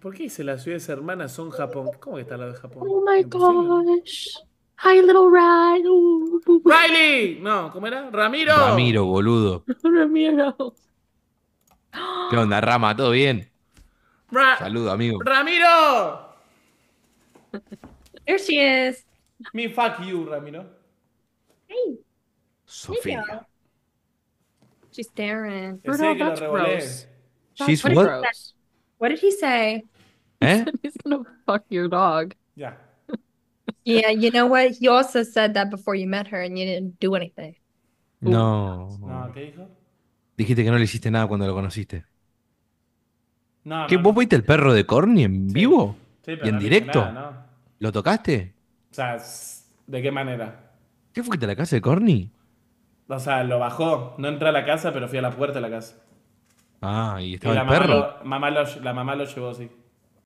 ¿Por qué dice las ciudades hermanas son Japón? ¿Cómo que está la de Japón? Oh my gosh. Hi, little Riley. Riley. No, ¿cómo era? Ramiro. Ramiro, boludo. Ramiro. ¿Qué onda, Rama? ¿Todo bien? Saludo, amigo. ¡Ramiro! There she is. Me fuck you, Ramiro. Hey. Sofía. She's staring. Rudolph, that's gross. She's what? gross. What did he say? Eh? He he's gonna fuck your dog. Yeah. yeah, you know what? He also said that before you met her and you didn't do anything. No. No, ¿qué dijo? Dijiste que no le hiciste nada cuando lo conociste. No. ¿Qué, no, ¿Vos no. viste el perro de Corny en vivo? Sí, pero ¿Y en directo? ¿Lo tocaste? O sea, ¿de qué manera? ¿Qué fuiste a la casa de Corny? O sea, lo bajó. No entré a la casa, pero fui a la puerta de la casa. Ah, y estaba el perro. Mamá mamá la mamá lo llevó, sí.